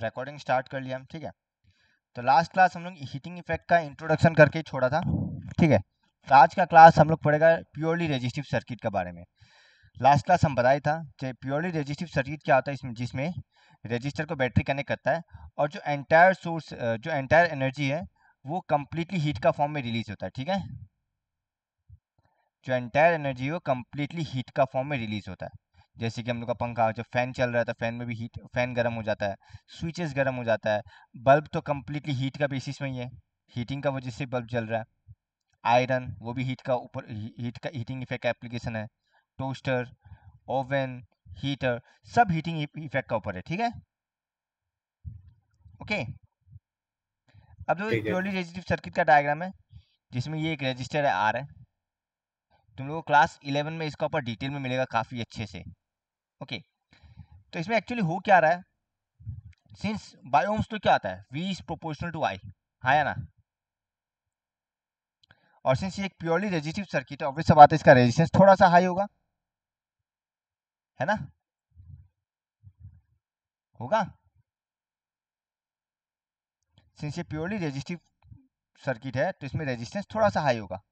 Recording start कर लिया हम ठीक है तो लास्ट क्लास हम लोग हीटिंग इफेक्ट का इंट्रोडक्शन करके छोड़ा था ठीक है तो आज का क्लास हम लोग पढ़ेगा प्योरली रेजिस्टिव सर्किट के बारे में लास्ट क्लास हम बताया था कि प्योरली रेजिस्टिव सर्किट क्या होता है इसमें जिसमें रजिस्टर को बैटरी कनेक्ट करता है और जो एंटायर सोर्स जो एंटायर एनर्जी है वो कम्प्लीटली हीट का फॉर्म में रिलीज होता है ठीक है जो एंटायर एनर्जी है वो कम्प्लीटली हीट का फॉर्म में रिलीज होता है जैसे कि हम लोग का पंखा जो फ़ैन चल रहा है तो फ़ैन में भी हीट फ़ैन गर्म हो जाता है स्विचेस गर्म हो जाता है बल्ब तो कम्प्लीटली हीट का बेसिस में ही है हीटिंग का वजह से बल्ब जल रहा है आयरन वो भी हीट का ऊपर हीट का हीटिंग इफेक्ट का एप्लीकेशन है टोस्टर ओवन हीटर सब हीटिंग इफेक्ट e-, का ऊपर है ठीक है ओके अब जो प्योरली रेजिस्टिव सर्किट का डायग्राम है जिसमें ये एक रजिस्टर है आर है तुम लोग क्लास इलेवन में इसका ऊपर डिटेल में मिलेगा काफ़ी अच्छे से ओके तो इसमें एक्चुअली हो क्या रहा है सिंस बायोम्स तो क्या आता है V is proportional to I हाँ या ना और सिंस ये एक प्योरली रेजिस्टिव सर्किट है ऑब्वियस सब आता है इसका रेजिस्टेंस थोड़ा सा हाई होगा है ना होगा सिंस ये प्योरली रेजिस्टिव सर्किट है तो इसमें रेजिस्टेंस थोड़ा सा हाई होगा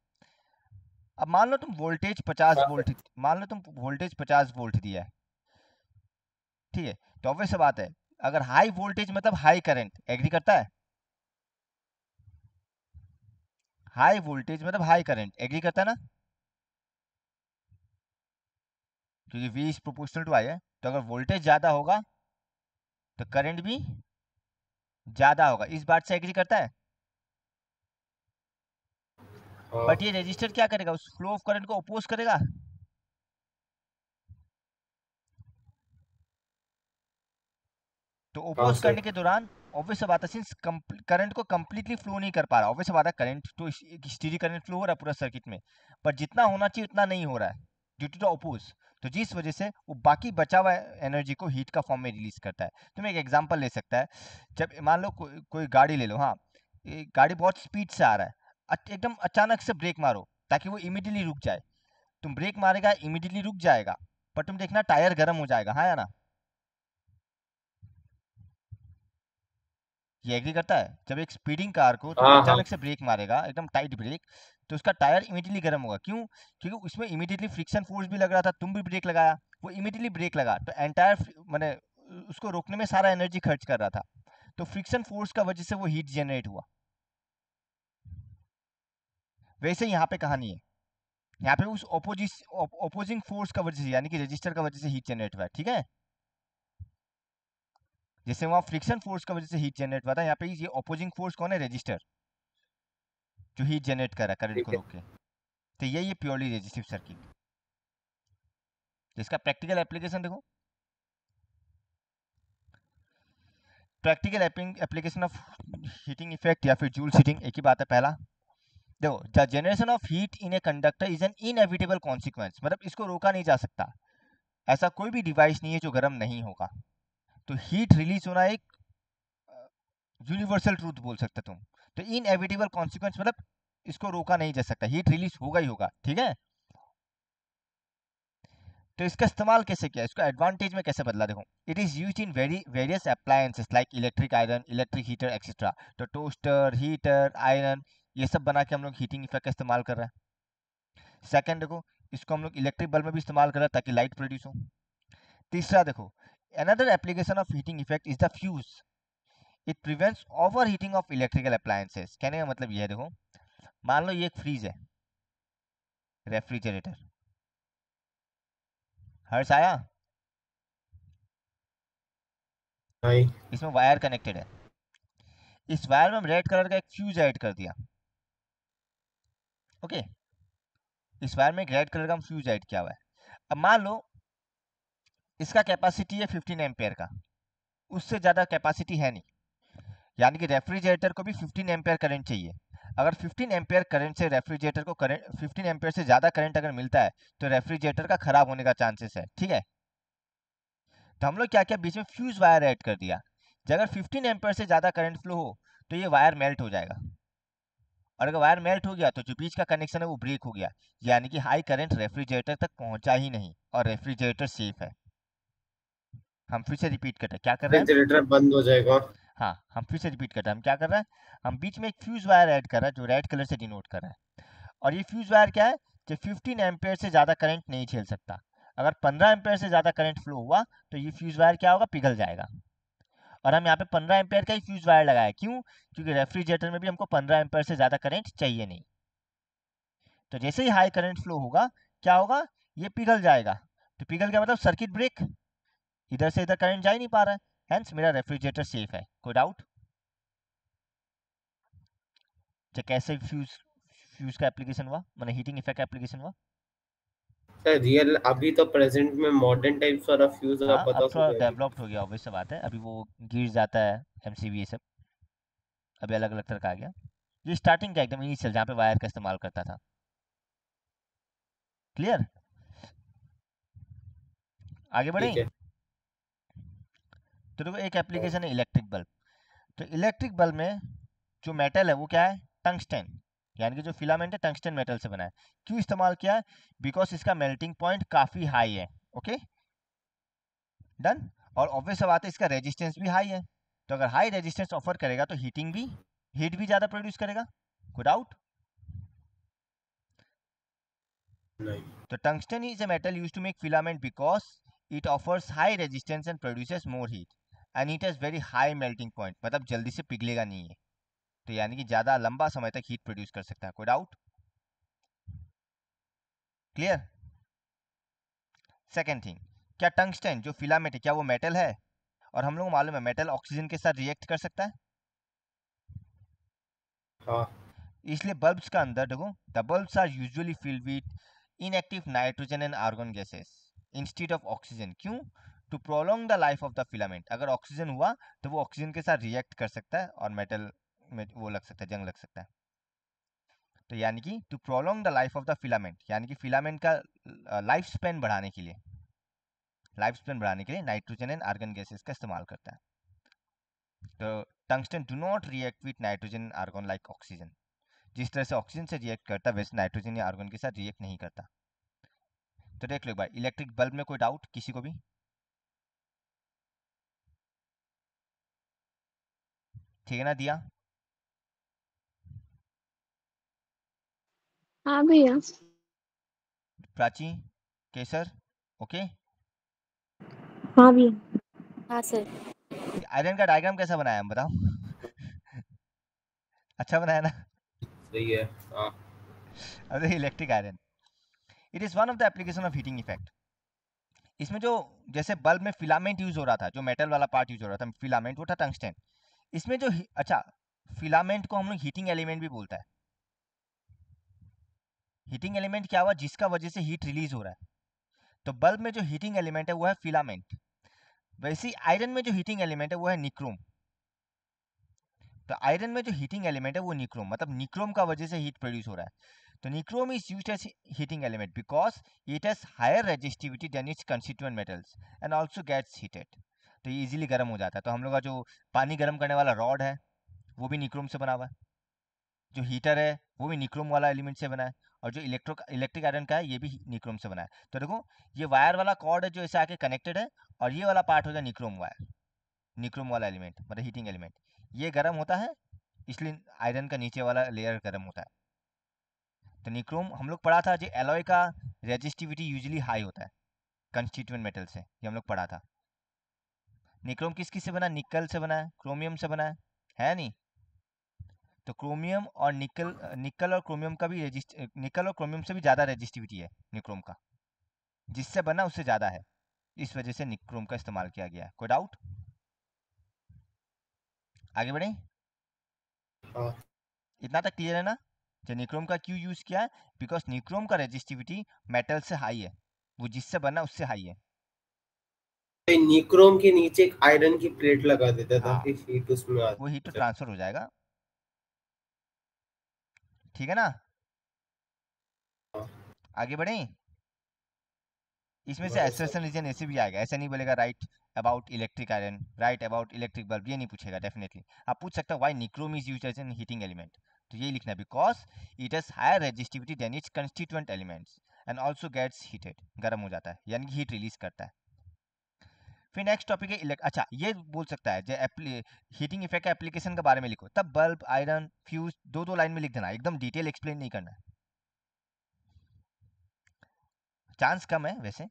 अब मान लो तुम वोल्टेज 50 वोल्ट मान लो तुम वोल्टेज 50 वोल्ट दिया है ठीक है तो ऑब्वियस बात है अगर हाई वोल्टेज मतलब हाई करंट एग्री करता है हाई वोल्टेज मतलब हाई करंट एग्री करता है ना क्योंकि V is proportional to I है तो अगर वोल्टेज ज़्यादा होगा तो करंट भी ज़्यादा होगा इस बात से एग्री करता है बट हाँ। ये रेजिस्टर क्या करेगा उस फ्लो ऑफ करंट को अपोज करेगा तो ओपोज हाँ, करने के दौरान ऑब्वियस बात है सिंस करंट को कम्प्लीटली फ्लो नहीं कर पा रहा ऑब्वियस बात है करंट तो स्टीरी करंट फ्लो हो रहा है पूरा सर्किट में पर जितना होना चाहिए उतना नहीं हो रहा है ड्यू टू द ओपोज तो जिस वजह से वो बाकी बचा हुआ एनर्जी को हीट का फॉर्म में रिलीज करता है तुम तो एक एग्जाम्पल ले सकता है जब मान लो को, कोई गाड़ी ले लो हाँ गाड़ी बहुत स्पीड से आ रहा है एकदम अचानक से ब्रेक मारो ताकि वो इमिडियटली रुक जाए तुम ब्रेक मारेगा इमिडियटली रुक जाएगा पर तुम देखना टायर गर्म हो जाएगा हाँ या ना ये एग्री करता है जब एक स्पीडिंग कार को तो हाँ, अचानक हाँ। से ब्रेक मारेगा एकदम टाइट ब्रेक तो उसका टायर इमीडिएटली गर्म होगा क्यों क्योंकि उसमें इमीडिएटली फ्रिक्शन फोर्स भी लग रहा था तुम भी ब्रेक लगाया वो इमीडिएटली ब्रेक लगा तो एंटायर मैंने उसको रोकने में सारा एनर्जी खर्च कर रहा था तो फ्रिक्शन फोर्स का वजह से वो हीट जनरेट हुआ वैसे यहाँ पे कहानी है यहाँ पे उस ऑपोजिट ऑपोजिंग फोर्स का वजह से यानी कि रजिस्टर का वजह से हीट जनरेट हुआ ठीक है जैसे वहाँ फ्रिक्शन फोर्स की वजह से हीट जनरेट हुआ था यहाँ पे ये अपोजिंग फोर्स कौन है रजिस्टर जो हीट जनरेट कर रहा है करंट को रोक के तो ये ये प्योरली रजिस्टिव सर्किट इसका प्रैक्टिकल एप्लीकेशन देखो practical application of heating effect या फिर जूल हीटिंग एक ही बात है पहला देखो the generation of heat in a conductor is an inevitable consequence मतलब इसको रोका नहीं जा सकता ऐसा कोई भी डिवाइस नहीं है जो गर्म नहीं होगा तो हीट रिलीज होना एक यूनिवर्सल ट्रूथ बोल सकते तुम तो इन एविटेबल कॉन्सिक्वेंस मतलब इसको रोका नहीं जा सकता हीट रिलीज होगा ही होगा ठीक है तो इसका इस्तेमाल कैसे किया इसको एडवांटेज में कैसे बदला देखो it is use in very various appliances like electric iron electric heater etcetera तो टोस्टर हीटर आयरन ये सब बना के हम लोग हीटिंग इफेक्ट का इस्तेमाल कर रहे हैं सेकेंड देखो इसको हम लोग इलेक्ट्रिक बल्ब में भी इस्तेमाल कर रहे हैं ताकि लाइट प्रोड्यूस हो तीसरा देखो Another application of heating effect is the fuse. it prevents overheating of electrical appliances kehne ka matlab ye hai dekho देखो मान लो ये एक फ्रीज है रेफ्रिजरेटर हर्ष आया इसमें वायर कनेक्टेड है इस वायर में रेड कलर का एक फ्यूज ऐड कर दिया ओके इस वायर में एक रेड कलर का फ्यूज ऐड किया हुआ है अब मान लो इसका कैपेसिटी है फिफ्टीन एम्पेयर का उससे ज़्यादा कैपेसिटी है नहीं यानी कि रेफ्रिजरेटर को भी फिफ्टीन एम्पेयर करंट चाहिए अगर फिफ्टीन एम्पेयर करंट से रेफ्रिजरेटर को करंट फिफ्टीन एम्पेयर से ज़्यादा करंट अगर मिलता है तो रेफ्रिजरेटर का ख़राब होने का चांसेस है ठीक है तो हम लोग क्या क्या बीच में फ्यूज़ वायर ऐड कर दिया अगर फिफ्टीन एम्पेयर से ज़्यादा करंट फ्लो हो तो ये वायर मेल्ट हो जाएगा और अगर वायर मेल्ट हो गया तो जो बीच का कनेक्शन है वो ब्रेक हो गया यानी कि हाई करंट रेफ्रिजरेटर तक पहुंचा ही नहीं और रेफ्रिजरेटर सेफ है हम फिर से रिपीट करते हैं क्या कर रहे हैं जनरेटर बंद हो जाएगा हाँ हम फिर से रिपीट करते हैं हम क्या कर रहे हैं हम बीच में एक फ्यूज वायर ऐड कर रहे हैं जो रेड कलर से डिनोट कर रहे हैं और ये फ्यूज वायर क्या है जो फिफ्टीन एम्पेयर से ज़्यादा करंट नहीं झेल सकता अगर पंद्रह एम्पेयर से ज़्यादा करंट फ्लो हुआ तो ये फ्यूज वायर क्या होगा पिघल जाएगा और हम यहाँ पे पंद्रह एम्पेयर का ही फ्यूज वायर लगाया क्यों क्योंकि रेफ्रिजरेटर में भी हमको पंद्रह एम्पेयर से ज़्यादा करंट चाहिए नहीं तो जैसे ही हाई करंट फ्लो होगा क्या होगा ये पिघल जाएगा तो पिघल का मतलब सर्किट ब्रेक इधर से इधर करंट जा ही नहीं पा रहा है हेंस मेरा रेफ्रिजरेटर सेफ है कोई डाउट अच्छा कैसे फ्यूज फ्यूज का एप्लीकेशन हुआ मैंने हीटिंग इफेक्ट का एप्लीकेशन हुआ सर रियल अभी तो प्रेजेंट में मॉडर्न टाइप्स सारा फ्यूज का पता हो गया डेवलप्ड हो गया ऑब्वियस बात है अभी वो गिर जाता है एमसीबी सब अभी अलग अलग तरह का आ गया ये स्टार्टिंग का एकदम इनिशियल जहाँ पे वायर का इस्तेमाल करता था क्लियर आगे बढ़े तो देखो एक एप्लीकेशन हाँ। है इलेक्ट्रिक बल्ब तो इलेक्ट्रिक बल्ब में जो मेटल है वो क्या है टंगस्टेन यानी कि जो फिलामेंट है टंगस्टेन मेटल से बना है क्यों इस्तेमाल किया है बिकॉज इसका मेल्टिंग पॉइंट काफ़ी हाई है ओके डन और ऑब्वियस बात है इसका रेजिस्टेंस भी हाई है तो अगर हाई रेजिस्टेंस ऑफर करेगा तो हीटिंग भी हीट भी ज़्यादा प्रोड्यूस करेगा गुड आउट तो tungsten is a metal used to make filament because it offers high resistance and produces more heat and it has very high melting point मतलब जल्दी से पिघलेगा नहीं है तो यानी कि ज़्यादा लंबा समय तक हीट प्रोड्यूस कर सकता है कोई डाउट क्लियर सेकेंड थिंग क्या टंगस्टेन जो फिलामेट है क्या वो मेटल है और हम लोग को मालूम है मेटल ऑक्सीजन के साथ रिएक्ट कर सकता है हाँ. इसलिए बल्ब्स का अंदर देखो the bulbs are usually filled with inactive nitrogen and argon gases instead of oxygen क्यों to prolong the life of the filament अगर ऑक्सीजन हुआ तो वो ऑक्सीजन के साथ रिएक्ट कर सकता है और मेटल में वो लग सकता है जंग लग सकता है तो यानी कि to prolong the life of the filament यानी कि फिलामेंट का लाइफ स्पेन बढ़ाने के लिए लाइफ स्पेन बढ़ाने के लिए नाइट्रोजन एंड आर्गन गैसेस का इस्तेमाल करता है तो tungsten do not react with nitrogen argon like oxygen जिस तरह से ऑक्सीजन से रिएक्ट करता है वैसे नाइट्रोजन या आर्गन के साथ रिएक्ट नहीं करता तो देख लो एक बार इलेक्ट्रिक बल्ब में कोई डाउट किसी को भी ठीक है ना दिया हाँ भैया प्राची केसर ओके हाँ भैया हाँ सर आयरन का डायग्राम कैसा बनाया हम बताओ अच्छा बनाया ना सही है अरे electric iron it is one of the application of heating effect इसमें जो जैसे बल्ब में फिलामेंट यूज़ हो रहा था जो मेटल वाला पार्ट यूज़ हो रहा था फिलामेंट वो था टंगस्टन इसमें जो अच्छा फिलामेंट को हम लोग हीटिंग एलिमेंट भी बोलता है हीटिंग एलिमेंट क्या हुआ जिसका वजह से हीट रिलीज हो रहा है तो बल्ब में जो हीटिंग एलिमेंट है वो है फिलामेंट वैसे आयरन में जो हीटिंग एलिमेंट है वो है निक्रोम तो आयरन में जो हीटिंग एलिमेंट है वो निक्रोम मतलब निक्रोम का वजह से हीट प्रोड्यूस हो रहा है तो nichrome is use as heating element because it has higher resistivity than its constituent metals and also gets heated तो ये इजीली गर्म हो जाता है तो हम लोग का जो पानी गर्म करने वाला रॉड है वो भी निक्रोम से बना हुआ है जो हीटर है वो भी निक्रोम वाला एलिमेंट से बना है और जो इलेक्ट्रो इलेक्ट्रिक आयरन का है ये भी निक्रोम से बना है तो देखो ये वायर वाला कॉर्ड है जो ऐसे आके कनेक्टेड है और ये वाला पार्ट हो गया निक्रोम वायर निक्रोम वाला एलिमेंट मतलब हीटिंग एलिमेंट ये गर्म होता है इसलिए आयरन का नीचे वाला लेयर गर्म होता है तो निक्रोम हम लोग पढ़ा था जो एलॉय का रेजिस्टिविटी यूजली हाई होता है कंस्टिट्यूंट मेटल से ये हम लोग पढ़ा था निक्रोम किस किस से बना निकल से बना है क्रोमियम से बना है है नहीं तो क्रोमियम और निकल निकल और क्रोमियम का भी रेजिस्ट निकल और क्रोमियम से भी ज़्यादा रेजिस्टिविटी है निक्रोम का जिससे बना उससे ज़्यादा है इस वजह से निक्रोम का इस्तेमाल किया गया है कोई डाउट आगे बढ़े हाँ। इतना तक क्लियर है ना जो निक्रोम का क्यों यूज़ किया है बिकॉज निक्रोम का रेजिस्टिविटी मेटल से हाई है वो जिससे बना उससे हाई है निक्रोम के नीचे एक आयरन की प्लेट लगा देता हाँ। ताकि हीट उसमें वो हीट तो ट्रांसफर हो जाएगा ठीक है ना हाँ। आगे बढ़े इसमें से एसोसिएशन रीजन ऐसे भी आएगा ऐसा नहीं बोलेगा write about electric iron write about electric bulb ये नहीं पूछेगा डेफिनेटली आप पूछ सकते हो why nichrome is use as an heating element तो ये लिखना because it has higher resistivity than its constituent elements and also gets heated गर्म हो जाता है यानी हीट रिलीज करता है फिर नेक्स्ट टॉपिक है अच्छा ये बोल सकता है जो हीटिंग इफेक्ट का एप्लीकेशन के बारे में लिखो तब बल्ब आयरन फ्यूज दो दो लाइन में लिख देना एकदम डिटेल एक्सप्लेन नहीं करना चांस कम है वैसे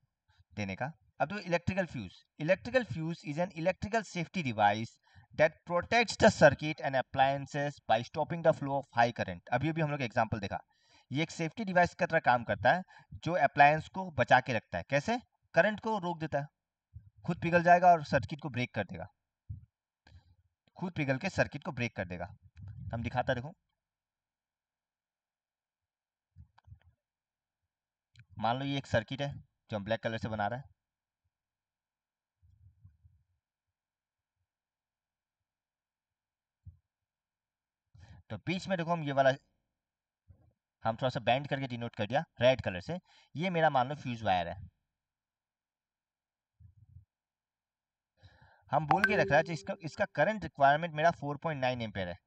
देने का अब तो electrical fuse electrical fuse is an electrical safety device that protects the circuit and appliances by stopping the flow of high current अभी अभी हम लोग एग्जांपल देखा ये एक सेफ्टी डिवाइस की तरह काम करता है जो अप्लायंस को बचा के रखता है कैसे करंट को रोक देता है खुद पिघल जाएगा और सर्किट को ब्रेक कर देगा खुद पिघल के सर्किट को ब्रेक कर देगा तो हम दिखाता देखो मान लो ये एक सर्किट है जो हम ब्लैक कलर से बना रहे हैं तो बीच में देखो हम ये वाला हम थोड़ा सा बैंड करके डिनोट कर दिया रेड कलर से ये मेरा मान लो फ्यूज वायर है हम बोल के रख रहा हम्म। है इसका इसका करंट रिक्वायरमेंट मेरा 4.9 पॉइंट एम्पेयर है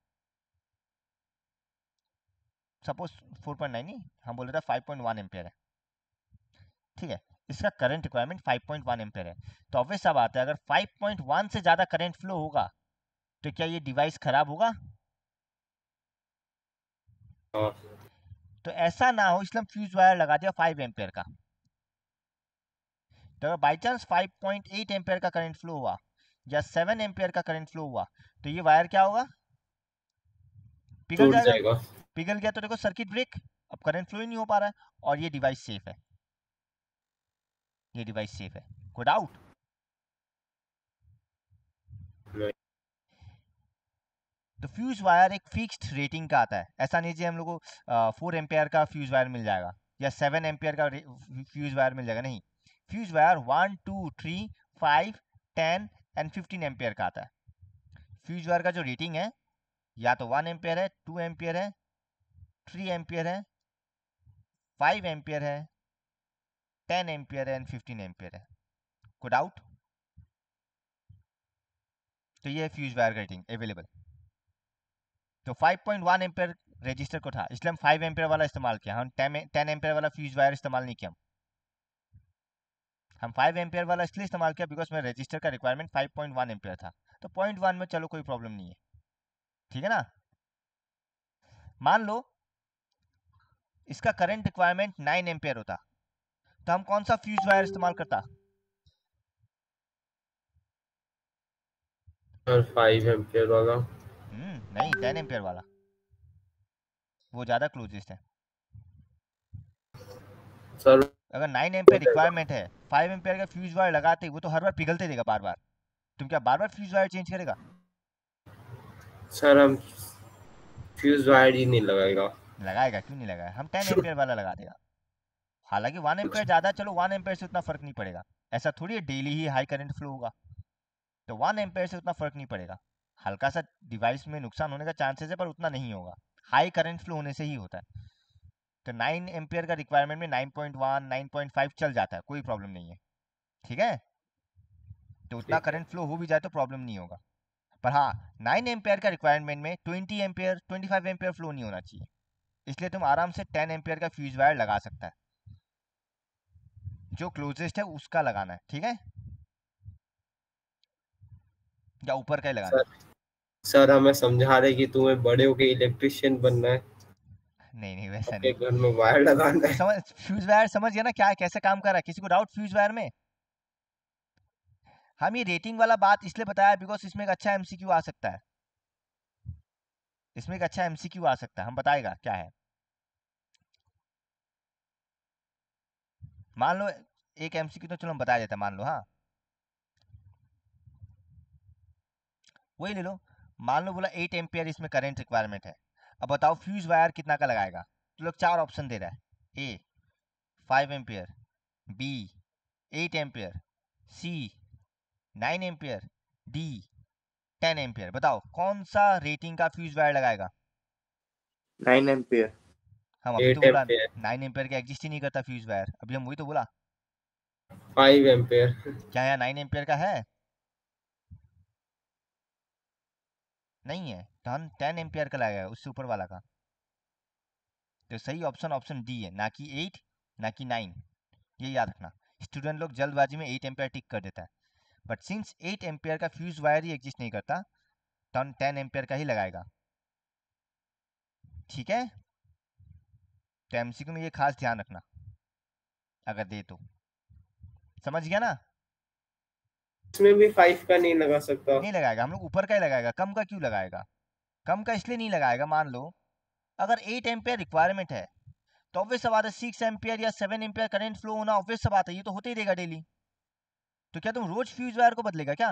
सपोज 4.9 नहीं हम बोल रहे थे एम एम्पेयर है ठीक है इसका करंट रिक्वायरमेंट 5.1 पॉइंट एम्पेयर है तो ऑब्वियस अब आता है अगर 5.1 से ज़्यादा करंट फ्लो होगा तो क्या ये डिवाइस खराब होगा हाँ। तो ऐसा ना हो इसलिए हम फ्यूज वायर लगा दिया फाइव एम्पेयर का तो अगर by chance five point M ampere का करंट फ्लो हुआ या सेवन एम्पियर का करंट फ्लो हुआ तो ये वायर क्या होगा पिघल जाएगा।, पिघल गया तो देखो सर्किट ब्रेक अब करंट फ्लो ही नहीं हो पा रहा है और ये डिवाइस सेफ है ये डिवाइस सेफ है कोई डाउट तो फ्यूज वायर एक फिक्स्ड रेटिंग का आता है ऐसा नहीं जी हम लोग को फोर एम्पियर का फ्यूज वायर मिल जाएगा या सेवन एम्पियर का फ्यूज वायर मिल जाएगा नहीं fuse wire one two three five ten and fifteen ampere का आता है फ्यूज वायर का जो रेटिंग है या तो वन एम्पेयर है टू एम्पेयर है थ्री एम्पेयर है फाइव एम्पेयर है टेन एम्पेयर है एंड फिफ्टीन एम्पेयर है को डाउट तो ये फ्यूज वायर का रेटिंग अवेलेबल तो 5.1 पॉइंट एम्पेयर रजिस्टर को था इसलिए हम 5 एम्पेयर वाला इस्तेमाल किया हम 10 10 एम्पेयर वाला फ्यूज वायर इस्तेमाल नहीं किया हम हम फाइव एम्पियर वाला इसलिए इस्तेमाल किया बिकॉज मेरा रजिस्टर का requirement five point one ampere था तो पॉइंट वन में चलो कोई प्रॉब्लम नहीं है ठीक है ना मान लो इसका करंट रिक्वायरमेंट नाइन एम्पियर होता तो हम कौन सा फ्यूज वायर इस्तेमाल करता फाइव एम्पेयर वाला हम्म, नहीं टेन एम्पियर वाला वो ज्यादा क्लोजेस्ट है सर अगर नाइन एम्पेयर रिक्वायरमेंट है फाइव एम्पेयर का फ्यूज वायर लगाते वो तो हर बार पिघलते देगा बार बार तुम क्या बार बार फ्यूज वायर चेंज करेगा सर हम फ्यूज वायर ही नहीं लगाएगा लगाएगा क्यों नहीं लगाएगा हम टेन एम्पेयर वाला लगा देगा हालांकि वन एम्पेयर ज़्यादा चलो वन एम्पेयर से उतना फर्क नहीं पड़ेगा ऐसा थोड़ी है डेली ही हाई करंट फ्लो होगा तो वन एम्पेयर से उतना फर्क नहीं पड़ेगा हल्का सा डिवाइस में नुकसान होने का चांसेस है पर उतना नहीं होगा हाई करंट फ्लो होने से ही होता है तो नाइन एम्पियर का रिक्वायरमेंट में nine point one nine point five चल जाता है कोई प्रॉब्लम नहीं है ठीक है तो उतना करंट फ्लो हो भी जाए तो प्रॉब्लम नहीं होगा पर हाँ नाइन एम्पियर का रिक्वायरमेंट में twenty ampere twenty five ampere flow नहीं होना चाहिए इसलिए तुम आराम से टेन एम्पियर का फ्यूज वायर लगा सकता है जो क्लोजेस्ट है उसका लगाना है ठीक है या ऊपर का ही लगाना सर, सर हमें समझा रहे कि तुम्हें बड़े होके इलेक्ट्रिशियन बनना है नहीं नहीं वैसा नहीं घर में वायर लगाना है समझ फ्यूज वायर समझ गया ना क्या कैसे काम कर रहा है किसी को डाउट फ्यूज वायर में हम ये रेटिंग वाला बात इसलिए बताया बिकॉज इसमें एक अच्छा एमसीक्यू आ सकता है इसमें एक अच्छा एमसीक्यू आ सकता है हम बताएगा क्या है मान लो एक एमसीक्यू तो चलो हम बताया देते मान लो हाँ वही ले लो मान लो बोला एट एम्पियर इसमें करंट रिक्वायरमेंट है अब बताओ फ्यूज वायर कितना का लगाएगा तो लोग चार ऑप्शन दे रहा है A five ampere B eight ampere C nine ampere D ten ampere बताओ कौन सा रेटिंग का फ्यूज वायर लगाएगा नाइन एम्पियर हम अभी तो बोला नाइन एम्पियर का एग्जिस्ट ही नहीं करता फ्यूज वायर अभी हम वही तो बोला फाइव एम्पियर क्या यहाँ नाइन एम्पियर का है नहीं है तो हम टेन एम्पियर का लगाया उससे ऊपर वाला का तो सही ऑप्शन ऑप्शन डी है ना कि एट ना कि नाइन ये याद रखना स्टूडेंट लोग जल्दबाजी में एट एम्पेयर टिक कर देता है बट सिंस एट एम्पेयर का फ्यूज वायर ही एग्जिस्ट नहीं करता तो हम टेन एम्पेयर का ही लगाएगा ठीक है तो एम में ये खास ध्यान रखना अगर दे तो समझ गया ना इसमें भी फाइव का नहीं लगा सकता नहीं लगाएगा हम लोग ऊपर का ही लगाएगा कम का क्यों लगाएगा कम का इसलिए नहीं लगाएगा मान लो अगर एट एम्पेयर रिक्वायरमेंट है तो ऑब्वियस बात है सिक्स एम्पेयर या सेवन एम्पेयर करेंट फ्लो होना ऑब्वियस बात है ये तो होते ही देगा डेली तो क्या तुम रोज फ्यूज वायर को बदलेगा क्या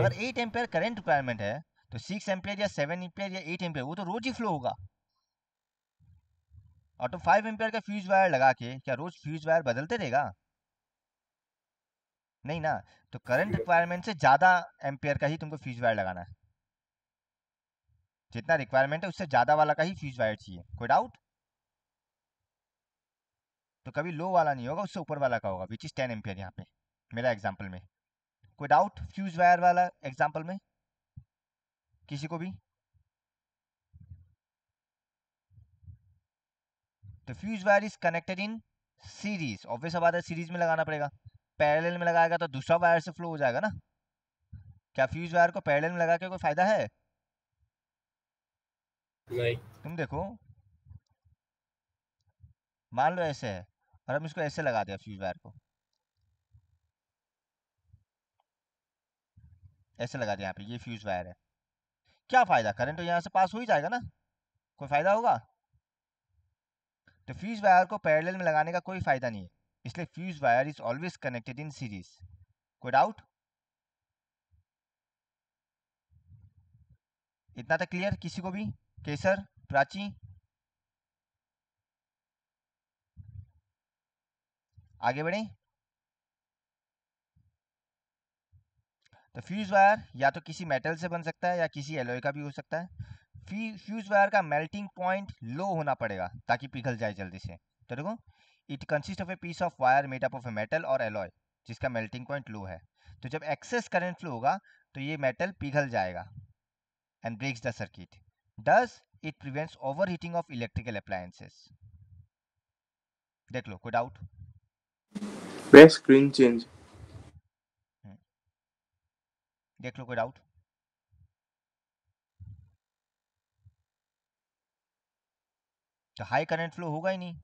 अगर एट एम्पेयर करेंट रिक्वायरमेंट है तो सिक्स एम्पेयर या सेवन एम्पेयर या एट एम्पेयर वो तो रोज ही फ्लो होगा और तुम तो फाइव एम्पेयर का फ्यूज वायर लगा के क्या रोज फ्यूज वायर बदलते रहेगा नहीं ना तो करंट रिक्वायरमेंट से ज़्यादा एम्पेयर का ही तुमको फ्यूज वायर लगाना है जितना रिक्वायरमेंट है उससे ज़्यादा वाला का ही फ्यूज वायर चाहिए कोई डाउट तो कभी लो वाला नहीं होगा उससे ऊपर वाला का होगा विच इज़ टेन एम्पेयर यहाँ पे मेरा एग्जाम्पल में कोई डाउट फ्यूज वायर वाला एग्जाम्पल में किसी को भी तो fuse wire is connected in series obvious अब आता सीरीज में लगाना पड़ेगा पैरेलल में लगाएगा तो दूसरा वायर से फ्लो हो जाएगा ना क्या फ्यूज वायर को पैरेलल में लगा के कोई फायदा है नहीं तुम देखो मान लो ऐसे है और हम इसको ऐसे लगा दिया फ्यूज वायर को ऐसे लगा दिया यहाँ पे ये फ्यूज वायर है क्या फायदा करंट तो यहाँ से पास हो ही जाएगा ना कोई फायदा होगा तो फ्यूज वायर को पैरेलल में लगाने का कोई फायदा नहीं है इसलिए fuse wire is always connected in series कोई डाउट इतना तक तो क्लियर किसी को भी केसर प्राची आगे बढ़े तो फ्यूज वायर या तो किसी मेटल से बन सकता है या किसी एलोए का भी हो सकता है फ्यूज वायर का मेल्टिंग पॉइंट लो होना पड़ेगा ताकि पिघल जाए जल्दी से तो देखो it consist of a piece of wire up of a metal और एलॉय जिसका मेल्टिंग पॉइंट लो है तो जब एक्सेस करंट फ्लो होगा तो ये मेटल पिघल जाएगा and breaks the circuit thus it prevents overheating of electrical appliances देख लो कोई डाउट प्रेस स्क्रीन चेंज देख लो कोई डाउट तो हाई करंट फ्लो होगा ही नहीं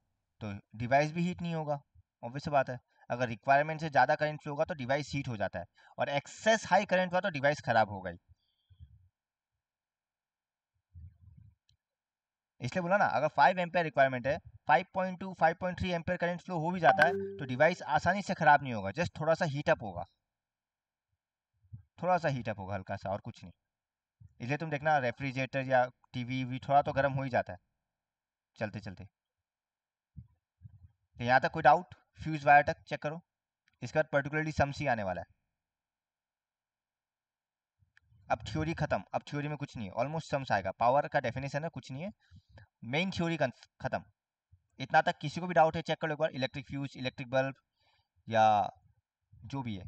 तो डिवाइस भी हीट नहीं होगा ऑब्वियस बात है अगर रिक्वायरमेंट से ज़्यादा करंट फ्लो होगा तो डिवाइस हीट हो जाता है और एक्सेस हाई करंट हुआ तो डिवाइस खराब हो गई इसलिए बोला ना अगर फाइव एम्पेयर रिक्वायरमेंट है 5.2, 5.3 एम्पेयर करंट फ्लो हो भी जाता है तो डिवाइस आसानी से खराब नहीं होगा जस्ट थोड़ा सा हीटअप होगा थोड़ा सा हीटअप होगा हल्का सा और कुछ नहीं इसलिए तुम देखना रेफ्रिजरेटर या टीवी वी थोड़ा तो गर्म हो ही जाता है चलते चलते तो यहाँ तक कोई डाउट फ्यूज वायर तक चेक करो इसके बाद पर्टिकुलरली समसी आने वाला है अब थ्योरी खत्म अब थ्योरी में कुछ नहीं है ऑलमोस्ट सम्स आएगा पावर का डेफिनेशन है कुछ नहीं है मेन थ्योरी खत्म इतना तक किसी को भी डाउट है चेक कर लो एक बार इलेक्ट्रिक फ्यूज इलेक्ट्रिक बल्ब या जो भी है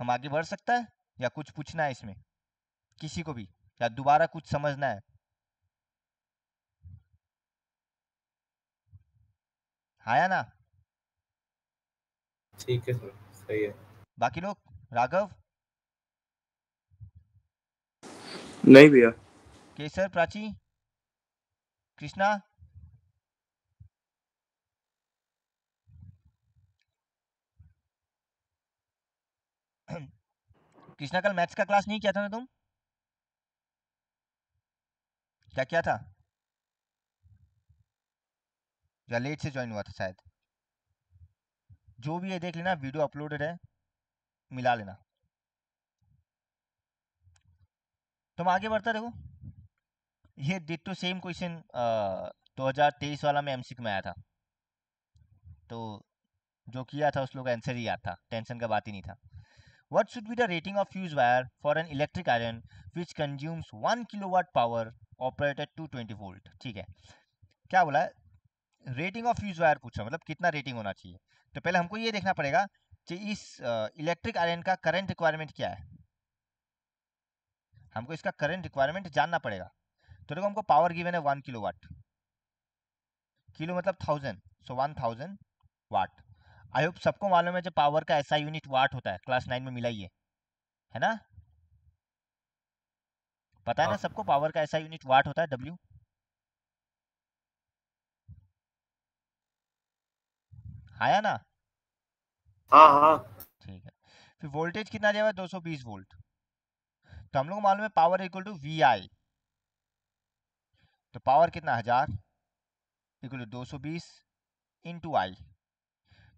हम आगे बढ़ सकता है या कुछ पूछना है इसमें किसी को भी या दोबारा कुछ समझना है आया ना ठीक है सर सही है बाकी लोग राघव नहीं भैया केसर प्राची कृष्णा कृष्णा कल मैथ्स का क्लास नहीं किया था ना तुम क्या किया था या लेट से ज्वाइन हुआ था शायद जो भी है देख लेना वीडियो अपलोडेड है मिला लेना तुम आगे बढ़ता देखो ये टू सेम क्वेश्चन 2023 वाला में एमसीक्यू में आया था तो जो किया था उस लोग का आंसर ही याद था टेंशन का बात ही नहीं था what be the rating of fuse wire for an electric iron which consumes one kilo kilowatt power operated two twenty volt ठीक है क्या बोला है रेटिंग ऑफ फ्यूज वायर पूछा मतलब कितना रेटिंग होना चाहिए तो पहले हमको ये देखना पड़ेगा कि इस इलेक्ट्रिक आयरन का करंट रिक्वायरमेंट क्या है हमको इसका करंट रिक्वायरमेंट जानना पड़ेगा तो देखो हमको पावर गिवन है वन किलो वाट किलो मतलब thousand so one thousand watt I hope सबको मालूम है जो पावर का ऐसा यूनिट वाट होता है क्लास नाइन में मिला है, है ना पता है ना हाँ। सबको पावर का ऐसा यूनिट वाट होता है डब्ल्यू आया ना हाँ हाँ ठीक है फिर वोल्टेज कितना दिया हुआ दो सौ बीस वोल्ट तो हम लोग मालूम है power equal to V I तो पावर कितना हजार इक्वल टू दो सौ बीस इंटू आई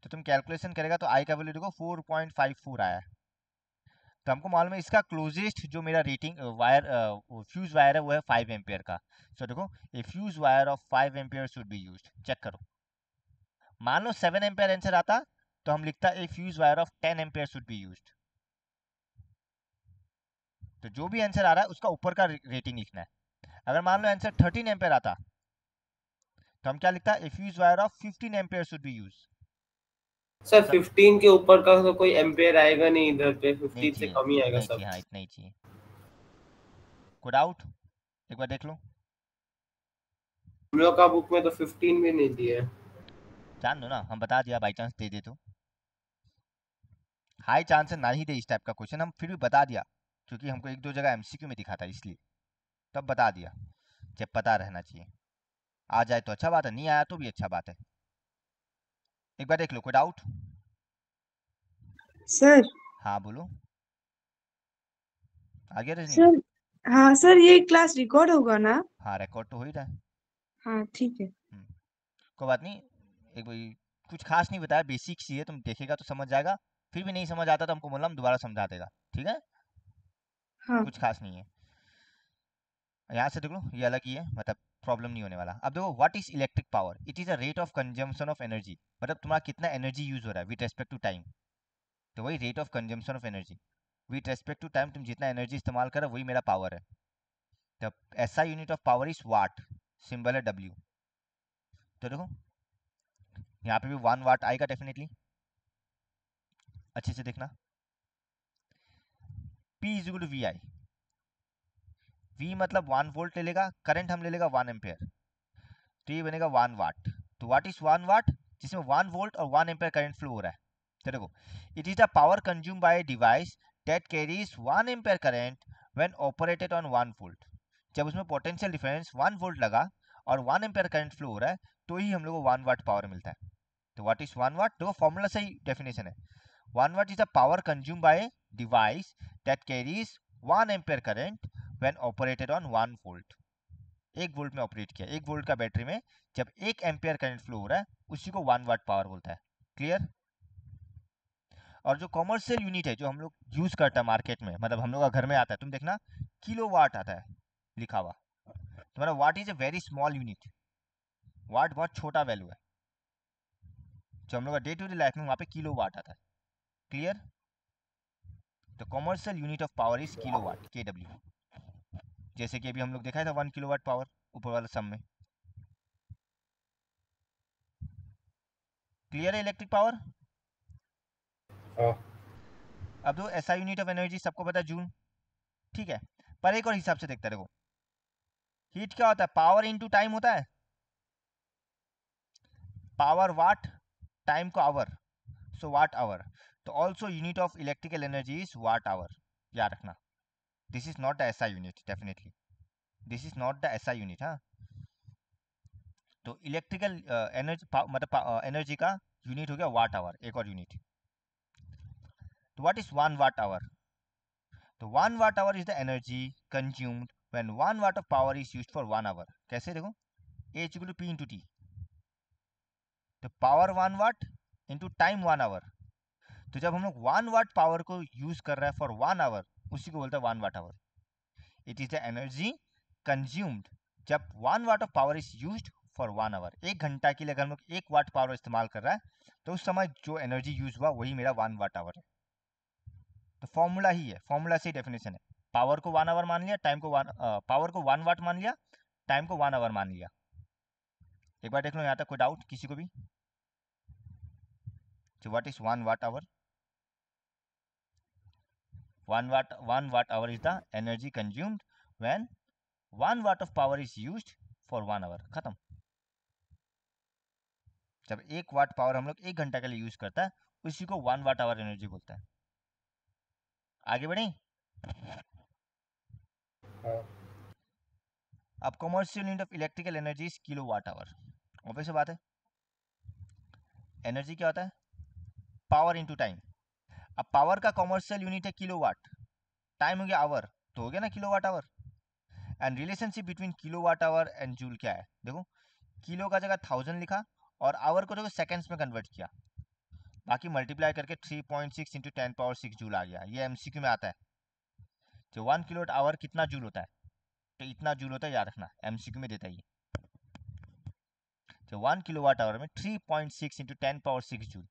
तो तुम कैलकुलेशन करेगा तो आई का वैल्यू देखो फोर पॉइंट फाइव फोर आया तो हमको मालूम है इसका क्लोजेस्ट जो मेरा रेटिंग वायर फ्यूज वायर है वो है फाइव एम्पेयर का सो देखो a fuse wire of five ampere should be use check करो मान लो सेवन एम्पेयर आंसर आता तो हम लिखता a fuse wire of ten ampere should be use तो जो भी आंसर आ रहा है उसका ऊपर का रेटिंग लिखना है अगर मान लो आंसर थर्टीन एम्पेयर आता तो हम क्या लिखता है fuse wire of fifteen ampere should be use sir 15 के ऊपर का तो कोई एम्पेयर आएगा नहीं इधर पे 15 से कम ही आएगा सब हाँ इतना ही चाहिए गुड आउट एक बार देख लो का बुक में तो 15 भी नहीं दिया जान दो ना हम बता दिया बाई चांस दे दे तो हाई चांस ना ही दे इस टाइप का क्वेश्चन हम फिर भी बता दिया क्योंकि हमको एक दो जगह एम में दिखा था इसलिए तब बता दिया जब पता रहना चाहिए आ जाए तो अच्छा बात है नहीं आया तो भी अच्छा बात है एक बार देख लो कोई डाउट सर हाँ बोलो आगे सर हाँ सर ये क्लास रिकॉर्ड होगा ना हाँ रिकॉर्ड तो हो ही रहा है हाँ ठीक है हम्म, कोई बात नहीं एक भाई कुछ खास नहीं बताया बेसिक सी है तुम देखेगा तो समझ जाएगा फिर भी नहीं समझ आता तो हमको मतलब दोबारा समझा देगा ठीक है हाँ। कुछ खास नहीं है यहाँ से देख लो ये अलग ही है मतलब प्रॉब्लम नहीं होने वाला अब देखो what is electric power it is a rate of consumption of energy मतलब तुम्हारा कितना एनर्जी यूज हो रहा है विद रेस्पेक्ट टू टाइम तो वही rate of consumption of energy with respect to time तुम जितना एनर्जी इस्तेमाल करो वही मेरा पावर है तो SI unit of power is watt symbol है डब्ल्यू तो देखो यहाँ पे भी वन वाट आएगा डेफिनेटली अच्छे से देखना P is to V I V मतलब वन वोल्ट ले लेगा करंट हम ले लेगा वन एम्पेयर तो ये बनेगा वन वाट तो वाट इज वन वाट जिसमें वन वोल्ट और वन एम्पेयर करंट फ्लो हो रहा है तो देखो it is the power consume by device that carries one ampere current when operated on one volt जब उसमें पोटेंशियल डिफरेंस वन वोल्ट लगा और वन एम्पेयर करंट फ्लो हो रहा है तो ही हम लोग को वन वाट पावर मिलता है तो व्हाट इज वन वाट तो फॉर्मूला से ही डेफिनेशन है one watt is the power consume by device that carries one ampere current when operated on one volt एक वोल्ट में ऑपरेट किया एक वोल्ट का बैटरी में जब एक एम्पेयर करेंट फ्लो हो रहा है उसी को वन वाट पावर बोलता है क्लियर और जो कॉमर्शियल यूनिट है जो हम लोग यूज़ करते हैं मार्केट में मतलब हम लोग का घर में आता है तुम देखना किलो वाट आता है लिखा हुआ तुम्हारा watt is a very small unit watt बहुत छोटा वैल्यू है जो हम लोग का डे टू डे लाइफ में वहाँ पे किलो वाट आता है clear the commercial unit of power is kilowatt K W जैसे कि अभी हम लोग देखा था वन किलो वाट पावर ऊपर वाला सम में क्लियर है इलेक्ट्रिक पावर हाँ। अब तो ऐसा यूनिट ऑफ एनर्जी सबको पता है जून ठीक है पर एक और हिसाब से देखता देखो हीट क्या होता है पावर इनटू टाइम होता है पावर वाट टाइम को आवर सो वाट आवर तो also unit of electrical energy is watt hour याद रखना this is not the SI unit definitely this is not the SI unit हाँ तो electrical energy मतलब energy uh, का unit हो गया वाट आवर एक और यूनिट तो watt is one watt hour तो one watt hour is the energy consumed when one watt of power is use for one hour कैसे देखो H equal to P into T तो power one watt into time one hour तो जब हम लोग one watt power को use कर रहे हैं फॉर वन आवर उसी को बोलते हैं one watt hour it is the energy consumed जब one watt of power is use for one hour एक घंटा के लिए अगर हम लोग एक वाट पावर इस्तेमाल कर रहा है तो उस समय जो एनर्जी यूज हुआ वही मेरा वन वाट आवर है तो फॉर्मूला ही है फॉर्मूला से डेफिनेशन है पावर को वन आवर मान लिया टाइम को वन पावर को वन वाट मान लिया टाइम को वन आवर मान लिया एक बार देख लो यहाँ तक कोई डाउट किसी को भी तो what is one watt hour one watt one watt hour is the energy consumed when one watt of power is used for one hour खत्म जब एक वाट पावर हम लोग एक घंटा के लिए यूज करता है उसी को वन वाट आवर एनर्जी बोलते हैं आगे बढ़े हाँ। अब commercial unit of electrical energy is kilo watt hour obvious बात है एनर्जी क्या होता है पावर इनटू टाइम अब पावर का कॉमर्शियल यूनिट है किलो वाट टाइम हो गया आवर तो हो गया ना kilo watt hour and relationship between kilo watt hour and joule क्या है देखो किलो का जगह थाउजेंड लिखा और आवर को जो सेकेंड्स में कन्वर्ट किया बाकी मल्टीप्लाई करके three point six into ten power six joule आ गया ये एम में आता है तो वन किलो आवर कितना जूल होता है तो इतना जूल होता है याद रखना एम में देता है ये तो वन किलो वाट आवर में three point six into ten power six joule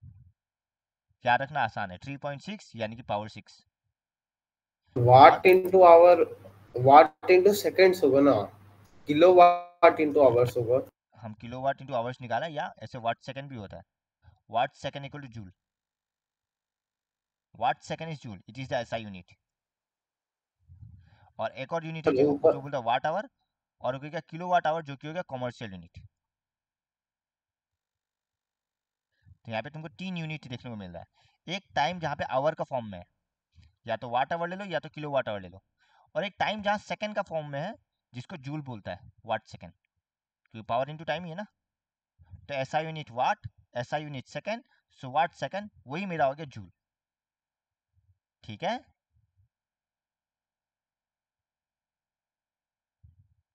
क्या रखना आसान है थ्री पॉइंट सिक्स यानी कि power six watt into hour watt into second होगा ना किलो वाट इंटू आवर्स होगा हम किलो वाट इंटू आवर्स निकाला या ऐसे वाट सेकेंड भी होता है watt second equal to joule watt second is joule it is the SI unit और एक और यूनिट जो बोलता है वाट आवर और हो किलो वाट आवर जो कि हो गया कॉमर्शियल यूनिट तो यहाँ पे तुमको तीन यूनिट देखने को मिल रहा है एक टाइम जहाँ पे आवर का फॉर्म में है या तो वाट आवर ले लो या तो किलो वाट आवर ले लो और एक टाइम जहाँ सेकेंड का फॉर्म में है जिसको जूल बोलता है वाट सेकेंड क्योंकि पावर इंटू टाइम ही है ना तो SI unit watt SI unit second so watt second वही मेरा हो गया जूल ठीक है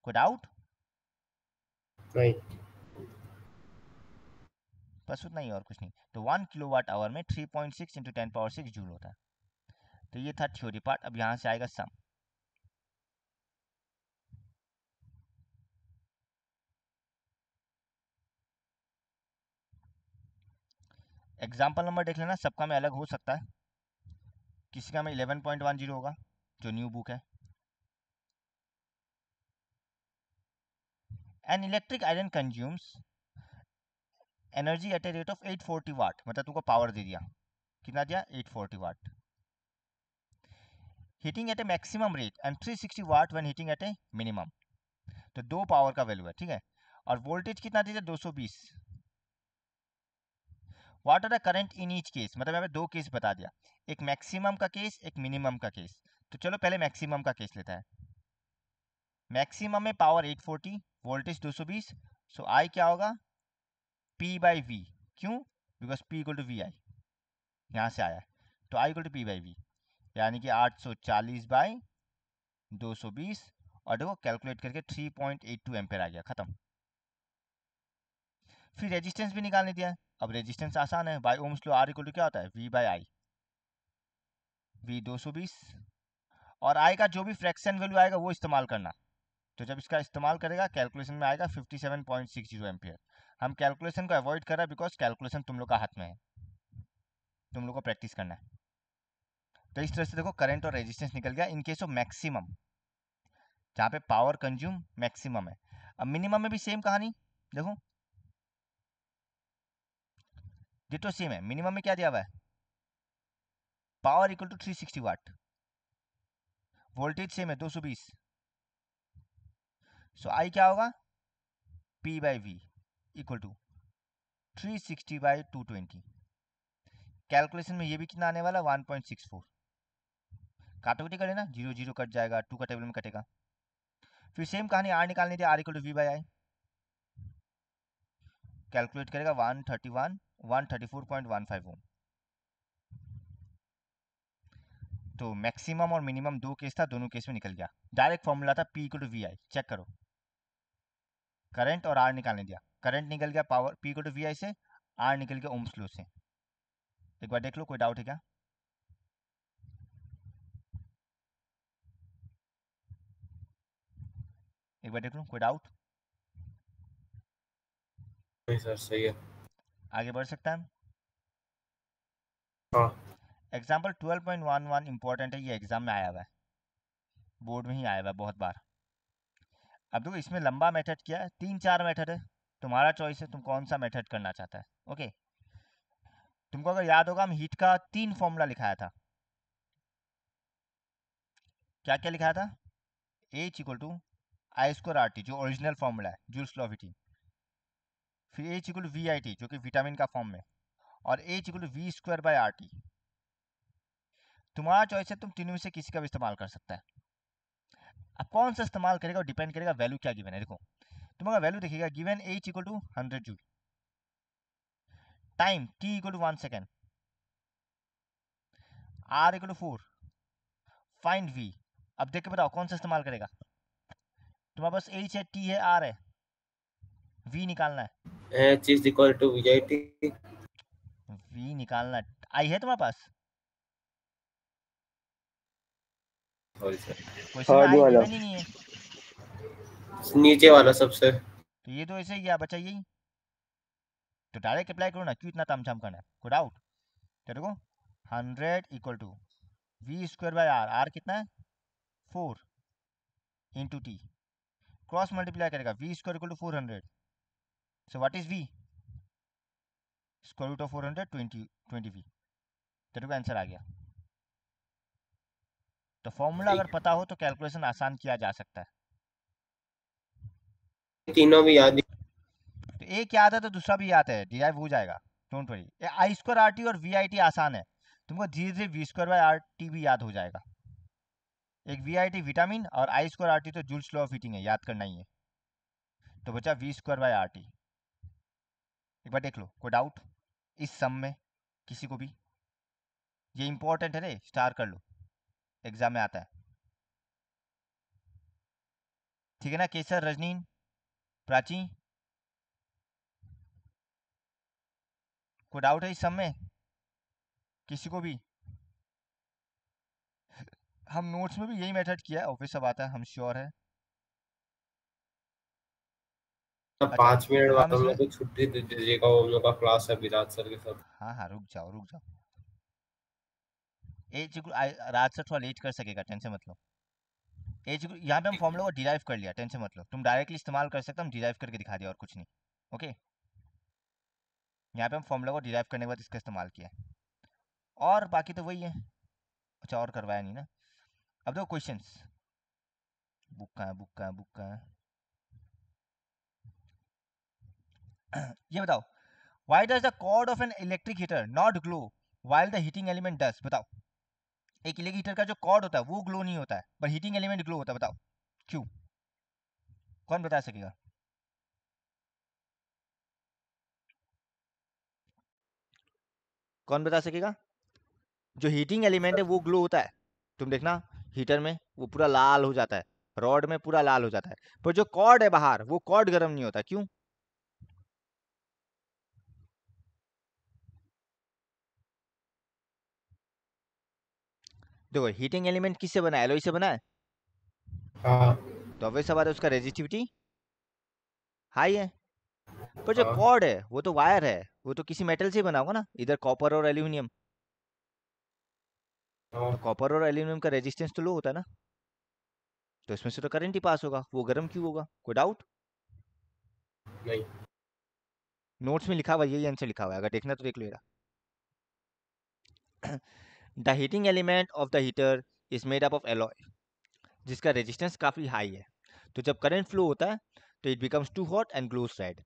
कोई डाउट राइट बस उतना ही और कुछ नहीं तो वन किलो वाट आवर में three point six into ten power six joule होता है तो ये था थ्योरी पार्ट अब यहाँ से आएगा सम एग्जाम्पल नंबर देख लेना सबका में अलग हो सकता है किसी का में इलेवन पॉइंट वन जीरो होगा जो न्यू बुक है an electric iron consumes energy at a rate of 840 watt मतलब तुमको पावर दे दिया कितना दिया 840 watt heating at a maximum rate and 360 watt when heating at a minimum तो दो पावर का वैल्यू है ठीक है और वोल्टेज कितना दे दिया 220 watt are the current in each case मतलब मैंने दो केस बता दिया एक मैक्सिमम का केस एक मिनिमम का केस तो चलो पहले मैक्सिमम का केस लेता है मैक्सिमम में पावर 840 वोल्टेज 220 सो आई क्या होगा पी बाई वी क्यों because P equal to V I यहाँ से आया तो I equal to P by V यानी कि 840 बाई बीस और देखो कैलकुलेट करके 3.82 पॉइंट आ गया खत्म फिर रेजिस्टेंस भी निकालने दिया अब रेजिस्टेंस आसान है बाई ओम्स लो आर इक्वल टू क्या होता है वी बाई आई वी बीस और आई का जो भी फ्रैक्शन वैल्यू आएगा वो इस्तेमाल करना तो जब इसका इस्तेमाल करेगा कैलकुलेशन में आएगा 57.60 एम्पियर हम कैलकुलेशन को अवॉइड कर रहे हैं बिकॉज कैलकुलेशन तुम लोग का हाथ में है तुम लोग को प्रैक्टिस करना है तो इस तरह से देखो करंट और रेजिस्टेंस निकल गया इन केस ऑफ मैक्सिमम जहाँ पे पावर कंज्यूम मैक्सिमम है अब मिनिमम में भी सेम कहानी देखो ये तो सेम है मिनिमम में क्या दिया हुआ है power equal to three sixty watt voltage same है दो सौ बीस सो आई क्या होगा P by V equal to three sixty by two twenty calculation में ये भी कितना आने वाला वन पॉइंट सिक्स फोर काटो काटोगे करे ना जीरो जीरो कट जाएगा टू का टेबल में कटेगा फिर सेम कहानी आर निकालने दिया R equal to V by I calculate करेगा one thirty one one thirty four point one five ohm तो मैक्सिमम और मिनिमम दो केस था दोनों केस में निकल गया डायरेक्ट फॉर्मूला था P equal to V I check करो करंट और आर निकालने दिया करंट निकल गया पावर पी को टू वी आई से आर निकल गया ओम्स लॉ से तो एक बार देख लो कोई डाउट है क्या एक बार देख लो कोई डाउट सर सही है आगे बढ़ सकता है example twelve point one one important है ये एग्जाम में आया हुआ है बोर्ड में ही आया हुआ है बहुत बार अब देखो इसमें लंबा मेथड क्या है तीन चार मेथड है तुम्हारा चॉइस है तुम कौन सा मेथड करना चाहता है ओके तुमको अगर याद होगा हम हीट का तीन फॉर्मूला लिखाया था क्या क्या लिखाया था H equal to I square R T जो ओरिजिनल फॉर्मूला है जूल्स लॉ टी फिर H equal to V I T जो कि विटामिन का फॉर्म में और H equal to V square by R T तुम्हारा चॉइस है तुम तीनों में से किसी का भी इस्तेमाल कर सकता है अब कौन सा इस्तेमाल करेगा और डिपेंड करेगा वैल्यू क्या गिवन है देखो तुम्हारा वैल्यू देखिएगा given H equal to hundred joule time T equal to one second R equal to four find V अब देख के बताओ कौन सा इस्तेमाल करेगा तुम्हारे पास एच है टी है आर है वी निकालना है H is equal to V I T V निकालना आई है तुम्हारे पास क्वेश्चन आई नहीं है नीचे वाला सबसे तो ये तो ऐसे ही गया बचा यही तो डायरेक्ट अप्लाई करो ना क्यों इतना ताम तामझाम करना है गुड आउट तो देखो hundred equal to V square by R R कितना है four into T cross multiply करेगा V square equal to four hundred so what is V square root of four hundred twenty twenty V तेरे को answer आ गया तो formula अगर पता हो तो कैलकुलेशन आसान किया जा सकता है तीनों भी याद तो एक याद है तो दूसरा भी याद है डी आई हो जाएगा don't worry I square R T और वी आई टी आसान है तुमको धीरे धीरे V square by R T भी याद हो जाएगा एक वी आई टी विटामिन और आई स्क्वायर आर टी तो जूल स्लो ऑफ हीटिंग है याद करना ही है तो बचा V square by R T एक बार देख लो कोई डाउट इस सम में किसी को भी ये इंपॉर्टेंट है रे स्टार कर लो एग्जाम में आता है ठीक है ना केसर रजनीन प्राची को डाउट है इस सब में किसी को भी हम नोट्स में भी यही मेथड किया है ऑफिस सब आता है हम श्योर है पाँच मिनट बाद हम लोग को छुट्टी दे दीजिएगा वो लोग का क्लास है विराट सर के साथ हाँ हाँ रुक जाओ रुक जाओ ए रात सर थोड़ा लेट कर सकेगा टेंशन मत एज यहाँ पे हम फॉर्मूला को डिराइव कर लिया टेंशन मतलब तुम डायरेक्टली इस्तेमाल कर सकते हम डिराइव करके दिखा दिया और कुछ नहीं ओके यहाँ पे हम फॉर्मूला को डिराइव करने के बाद इसका इस्तेमाल किया और बाकी तो वही है अच्छा और करवाया नहीं ना अब देखो क्वेश्चन बुक कहाँ बुक कहाँ बुक कहाँ ये बताओ why does the cord of an electric heater not glow while the heating element does बताओ एक इलेक्ट्रिक हीटर का जो कॉर्ड होता है वो ग्लो नहीं होता है पर हीटिंग एलिमेंट ग्लो होता है बताओ क्यों कौन बता सकेगा कौन बता सकेगा जो हीटिंग एलिमेंट है वो ग्लो होता है तुम देखना हीटर में वो पूरा लाल हो जाता है रॉड में पूरा लाल हो जाता है पर जो कॉर्ड है बाहर वो कॉर्ड गर्म नहीं होता क्यों देखो हीटिंग एलिमेंट किससे बना एलोई से बना है हाँ। तो अब सवाल है उसका रेजिस्टिविटी हाई है पर जो कॉर्ड हाँ। है वो तो वायर है वो तो किसी मेटल से बना होगा ना इधर कॉपर और एल्यूमिनियम हाँ। तो कॉपर और एल्यूमिनियम का रेजिस्टेंस तो लो होता है ना तो इसमें से तो करंट ही पास होगा वो गर्म क्यों होगा कोई डाउट नहीं नोट्स में लिखा हुआ यही आंसर लिखा हुआ है अगर देखना तो देख लेगा the heating element of the heater is made up of alloy जिसका रेजिस्टेंस काफ़ी हाई है तो जब करंट फ्लो होता है तो it becomes too hot and glows red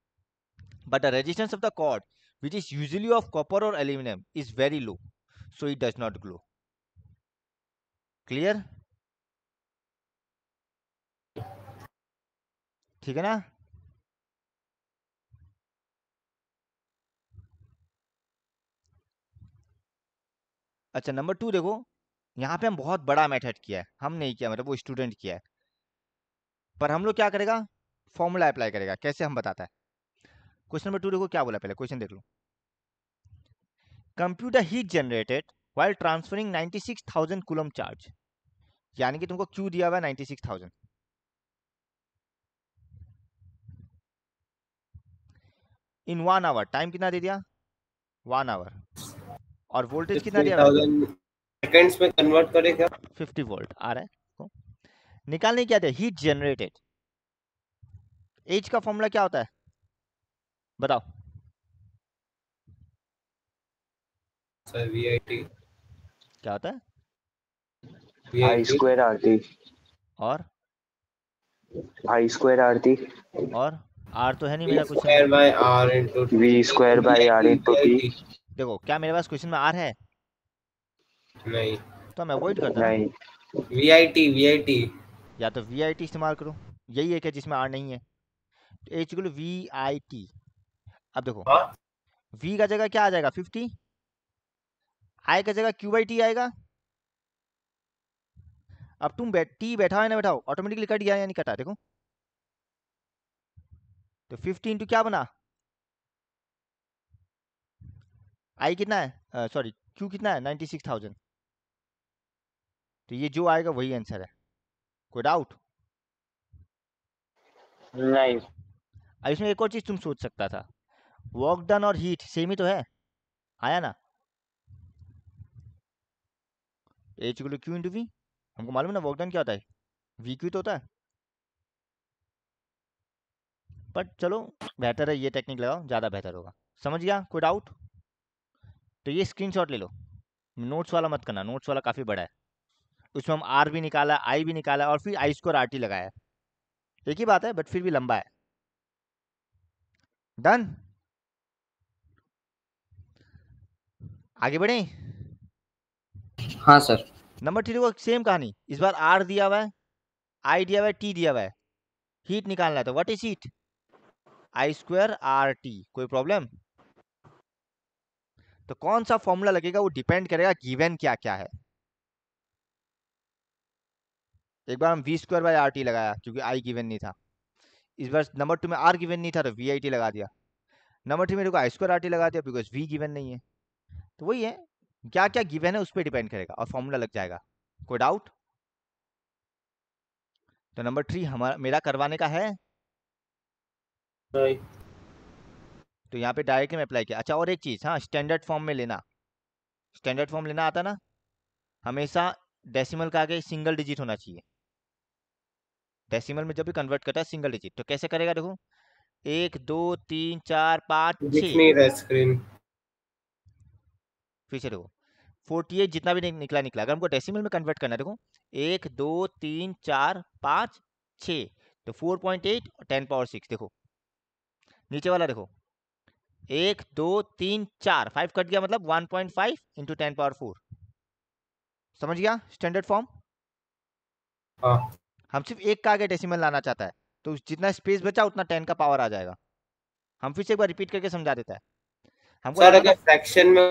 but the resistance of the cord which is usually of copper और aluminium is very low so it does not glow clear ठीक है ना अच्छा नंबर टू देखो यहाँ पे हम बहुत बड़ा मेथड किया है हम नहीं किया मतलब वो स्टूडेंट किया है पर हम लोग क्या करेगा फॉर्मूला अप्लाई करेगा कैसे हम बताता है क्वेश्चन नंबर टू देखो क्या बोला पहले क्वेश्चन देख लो computer heat generated while transferring 96,000 coulomb charge यानी कि तुमको क्यू दिया हुआ है thousand in one hour time कितना दे दिया वन आवर और वोल्टेज कितना दिया सेकंड्स में कन्वर्ट करेगा 50 वोल्ट आ रहा है तो निकालने क्या दिया हीट जनरेटेड एच का फॉर्मूला क्या होता है बताओ क्या होता है आई स्क्वायर आरटी और आई स्क्वायर आरटी और आर तो है नहीं मेरा कुछ square by R into V square by R into T देखो क्या मेरे पास क्वेश्चन में आर है नहीं तो मैं अवॉइड करता नहीं वीआईटी वीआईटी या तो वीआईटी इस्तेमाल करो यही है जिसमें आर नहीं है H equal V I T अब देखो वी हाँ? का जगह क्या आ जाएगा फिफ्टी आई का जगह क्यू बाई टी आएगा अब तुम बैठ टी बैठाओ ना बैठाओ ऑटोमेटिकली कट गया या नहीं कटा देखो तो फिफ्टी इंटू क्या बना आई कितना है सॉरी क्यू कितना है नाइन्टी सिक्स थाउजेंड तो ये जो आएगा वही आंसर है कोई डाउट नहीं अब इसमें एक और चीज तुम सोच सकता था वर्क डन और हीट सेम ही तो है आया ना H equal Q into V हमको मालूम है ना वर्क डन क्या होता है वी क्यू तो होता है बट चलो बेहतर है ये टेक्निक लगाओ ज़्यादा बेहतर होगा समझ गया कोई डाउट तो ये स्क्रीनशॉट ले लो नोट्स वाला मत करना नोट्स वाला काफ़ी बड़ा है उसमें हम आर भी निकाला आई भी निकाला और फिर आई स्कोर आर टी लगाया एक ही बात है बट फिर भी लंबा है डन आगे बढ़े हाँ सर नंबर थ्री सेम कहानी इस बार आर दिया हुआ है आई दिया हुआ है टी दिया हुआ है हीट निकालना है तो what is heat I square R T कोई प्रॉब्लम तो कौन सा फॉर्मूला लगेगा वो डिपेंड करेगा गिवन क्या क्या है एक बार हम V square by R T लगाया क्योंकि आई गिवन नहीं था इस बार नंबर टू में आर गिवन नहीं था तो वी आई टी लगा दिया नंबर थ्री मेरे को आई स्क्वायर आर टी लगा दिया बिकॉज वी गिवन नहीं है तो वही है क्या क्या गिवन है उस पर डिपेंड करेगा और फॉर्मूला लग जाएगा कोई डाउट तो नंबर थ्री हमारा मेरा करवाने का है तो यहाँ पे डायरेक्ट में अप्लाई किया अच्छा और एक चीज़ हाँ स्टैंडर्ड फॉर्म में लेना स्टैंडर्ड फॉर्म लेना आता ना हमेशा डेसिमल का आगे सिंगल डिजिट होना चाहिए डेसिमल में जब भी कन्वर्ट करता है सिंगल डिजिट तो कैसे करेगा देखो एक दो तीन चार पाँच स्क्रीन तो फिर से देखो फोर्टी एट जितना भी निकला निकला अगर हमको डेसिमल में कन्वर्ट करना है देखो एक दो तीन चार पाँच छ तो फोर पॉइंट एट और टेन पावर सिक्स देखो नीचे वाला देखो एक दो तीन चार फाइव कट गया मतलब one point five into ten power four समझ गया स्टैंडर्ड फॉर्म हाँ। हम सिर्फ एक का आगे डेसिमल लाना चाहता है तो जितना स्पेस बचा उतना टेन का पावर आ जाएगा हम फिर से एक बार रिपीट करके समझा देता है हमको सर अगर फ्रैक्शन में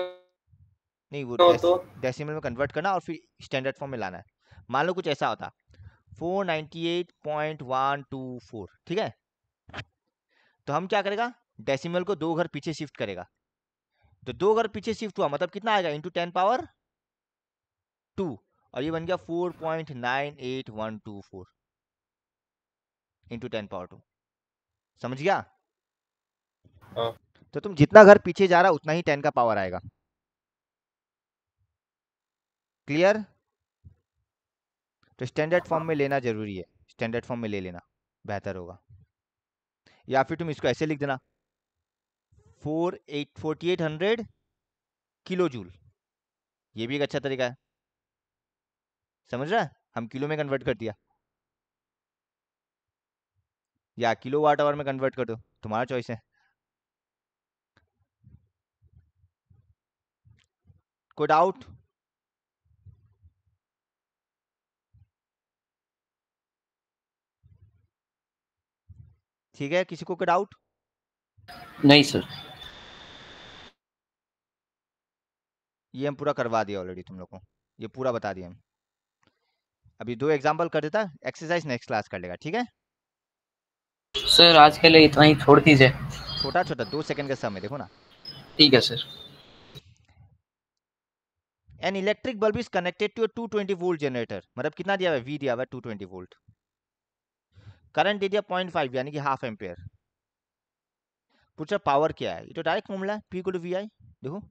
नहीं वो तो डेसिमल में कन्वर्ट करना और फिर स्टैंडर्ड फॉर्म में लाना है मान लो कुछ ऐसा होता फोर ठीक है तो हम क्या करेगा डेसिमल को दो घर पीछे शिफ्ट करेगा तो दो घर पीछे शिफ्ट हुआ मतलब कितना आएगा इंटू टेन पावर टू और ये बन गया four point nine eight one two four into ten power two समझ गया हाँ। तो तुम जितना घर पीछे जा रहा उतना ही टेन का पावर आएगा क्लियर तो स्टैंडर्ड फॉर्म में लेना जरूरी है स्टैंडर्ड फॉर्म में ले लेना बेहतर होगा या फिर तुम इसको ऐसे लिख देना four eight forty eight hundred kilo joule ये भी एक अच्छा तरीका है समझ रहा है हम किलो में कन्वर्ट कर दिया या किलो वाट आवर में कन्वर्ट कर दो तुम्हारा चॉइस है कोई डाउट ठीक है किसी को कोई डाउट नहीं सर ये हम पूरा करवा दिया ऑलरेडी तुम लोग को ये पूरा बता दिया हम अभी दो एग्जाम्पल कर देता एक्सरसाइज नेक्स्ट क्लास कर लेगा ठीक है सर आज के लिए इतना ही छोड़ दीजिए छोटा छोटा दो सेकंड का समय देखो ना ठीक है sir an electric bulb is connected to two twenty volt generator मतलब कितना दिया हुआ है वी दिया हुआ है टू ट्वेंटी वोल्ट करंट दे दिया पॉइंट फाइव यानी कि हाफ एम्पेयर पूछा पावर क्या है ये तो डायरेक्ट फॉर्मूला है पी को टू वी आई देखो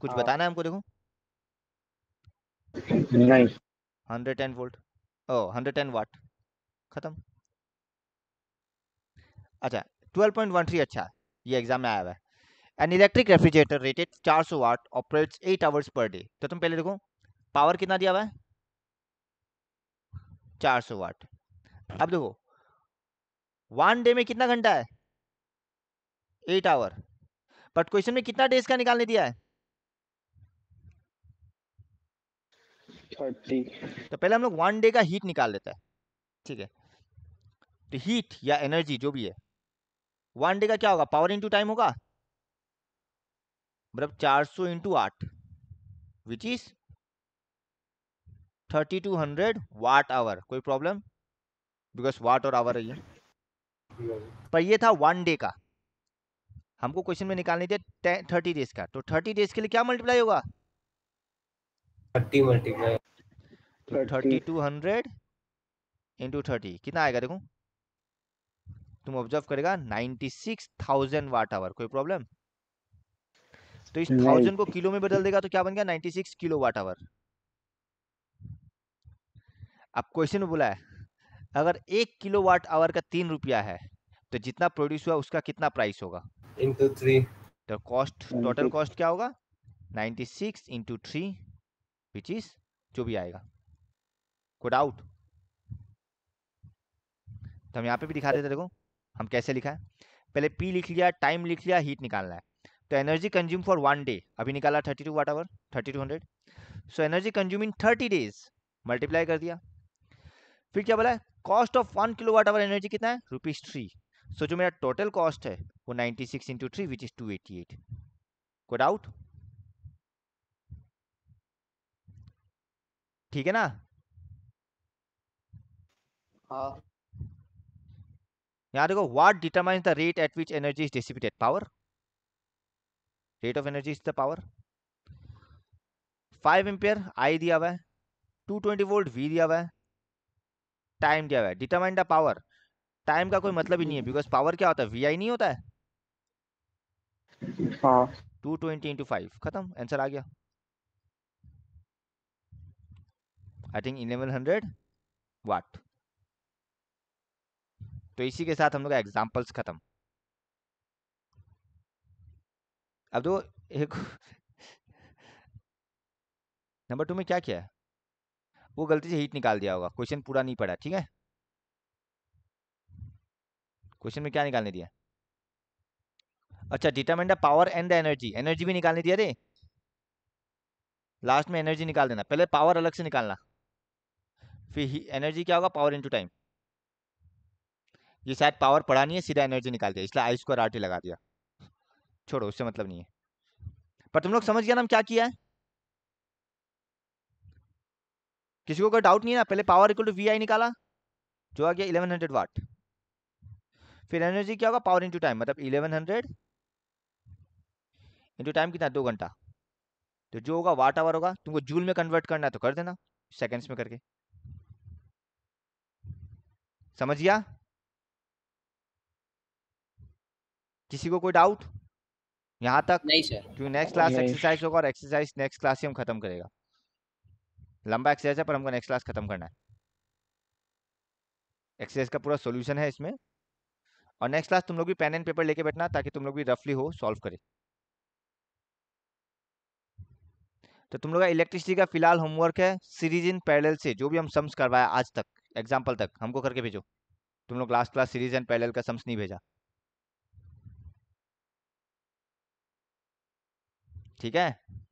कुछ आ, हाँ। बताना है हमको देखो नहीं hundred ten volt oh hundred ten watt खत्म अच्छा ट्वेल्व पॉइंट वन थ्री अच्छा ये एग्जाम में आया हुआ है एन इलेक्ट्रिक रेफ्रिजरेटर रेटेड चार सौ watt operates eight hours per day तो तुम पहले देखो पावर कितना दिया हुआ है चार सौ वाट अब देखो वन डे में कितना घंटा है एट आवर बट क्वेश्चन में कितना डेज का निकालने दिया है थर्टी तो पहले हम लोग वन डे का हीट निकाल लेते हैं ठीक है तो हीट या एनर्जी जो भी है वन डे का क्या होगा पावर इंटू टाइम होगा मतलब चार सौ इंटू आठ which is thirty two hundred watt hour कोई प्रॉब्लम बिकॉज वाट और आवर है पर ये था वन डे का हमको क्वेश्चन में निकालने थी थर्टी डेज का तो थर्टी डेज के लिए क्या मल्टीप्लाई होगा थर्टी मल्टीप्लाई तो thirty two hundred into thirty कितना आएगा देखो तुम ऑब्जर्व करेगा ninety six thousand watt hour कोई प्रॉब्लम तो इस थाउजेंड को किलो में बदल देगा तो क्या बन गया नाइन्टी सिक्स किलो वाट आवर अब क्वेश्चन बोला है अगर एक किलो वाट आवर का तीन रुपया है तो जितना प्रोड्यूस हुआ उसका कितना प्राइस होगा इंटू थ्री तो कॉस्ट टोटल कॉस्ट क्या होगा ninety six into three which is जो भी आएगा गुड आउट तो हम यहाँ पे भी दिखा देते देखो हम कैसे लिखा है पहले पी लिख लिया टाइम लिख लिया हीट निकालना है तो energy consume for one day अभी निकाला thirty two watt hour thirty two hundred so energy consume in thirty days multiply कर दिया फिर क्या बोला है cost of one kilo watt hour energy कितना है रुपीज थ्री सो जो मेरा टोटल कॉस्ट है वो ninety six into three which is two eighty eight good out ठीक है ना हाँ यहाँ देखो what determine the rate at which energy is dissipated power rate of energy is the power five ampere I दिया हुआ है टू ट्वेंटी वोल्ट वी दिया हुआ है टाइम दिया हुआ है डिटरमाइन द पावर टाइम का कोई मतलब ही नहीं है बिकॉज पावर क्या होता है वी आई नहीं होता है टू ट्वेंटी इंटू फाइव खत्म आंसर आ गया I think eleven hundred watt तो इसी के साथ हम लोग एग्जाम्पल्स खत्म अब दो एक नंबर टू में क्या किया वो गलती से हीट निकाल दिया होगा क्वेश्चन पूरा नहीं पड़ा ठीक है क्वेश्चन में क्या निकालने दिया अच्छा determine the power and the energy energy भी निकालने दिया रे लास्ट में एनर्जी निकाल देना पहले पावर अलग से निकालना फिर एनर्जी क्या होगा पावर इंटू टाइम ये शायद पावर पड़ा नहीं है सीधा एनर्जी निकाल दिया इसलिए आई स्क्वायर आर टी लगा दिया छोड़ो उससे मतलब नहीं है पर तुम लोग समझ गया ना हम क्या किया है किसी को कोई डाउट नहीं है ना पहले power equal to V I निकाला जो आ गया इलेवन हंड्रेड वाट फिर एनर्जी क्या होगा पावर इनटू टाइम मतलब इलेवन हंड्रेड इंटू टाइम कितना दो घंटा तो जो होगा वाट आवर होगा तुमको जूल में कन्वर्ट करना है तो कर देना सेकेंड्स में करके समझ गया किसी को कोई डाउट यहाँ तक नहीं सर क्योंकि नेक्स्ट क्लास एक्सरसाइज होगा और एक्सरसाइज नेक्स्ट क्लास ही हम खत्म करेगा लंबा एक्सरसाइज है पर हमको नेक्स्ट क्लास खत्म करना है एक्सरसाइज का पूरा सोल्यूशन है इसमें और नेक्स्ट क्लास तुम लोग भी पेन एंड पेपर लेके बैठना ताकि तुम लोग भी रफली हो सॉल्व करे तो तुम लोग का इलेक्ट्रिसिटी का फिलहाल होमवर्क है सीरीज इन पैरेलल से जो भी हम सम्स करवाया आज तक एग्जाम्पल तक हमको करके भेजो तुम लोग last class series and parallel का सम्स नहीं भेजा ठीक है